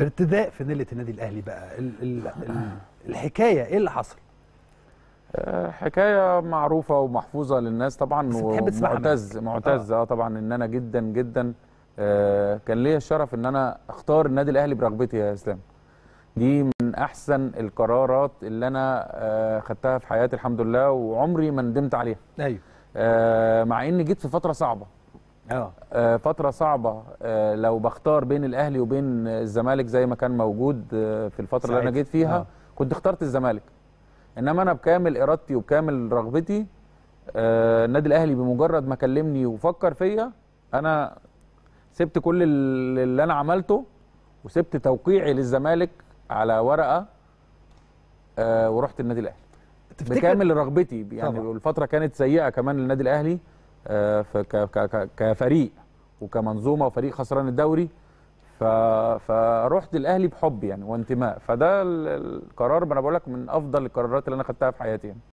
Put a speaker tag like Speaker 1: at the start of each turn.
Speaker 1: ارتداء نيلة النادي الاهلي بقى ال ال ال الحكايه ايه اللي حصل؟ آه، حكايه معروفه ومحفوظه للناس طبعا ومعتز معتز آه. اه طبعا ان انا جدا جدا آه كان ليا الشرف ان انا اختار النادي الاهلي برغبتي يا اسلام دي من احسن القرارات اللي انا آه خدتها في حياتي الحمد لله وعمري ما ندمت عليها ايوه آه مع اني جيت في فتره صعبه آه. آه، فتره صعبه آه، لو بختار بين الاهلي وبين الزمالك زي ما كان موجود في الفتره سعيد. اللي انا جيت فيها أوه. كنت اخترت الزمالك انما انا بكامل ارادتي وبكامل رغبتي النادي الاهلي بمجرد ما كلمني وفكر فيا انا سبت كل اللي انا عملته وسبت توقيعي للزمالك على ورقه ورحت النادي الاهلي بكامل رغبتي يعني طبعا. الفتره كانت سيئه كمان للنادي الاهلي آه، كفريق وكمنظومه وفريق خسران الدوري فرحت الاهلي بحب يعني وانتماء فده القرار انا بقول لك من افضل القرارات اللي انا خدتها في حياتي يعني.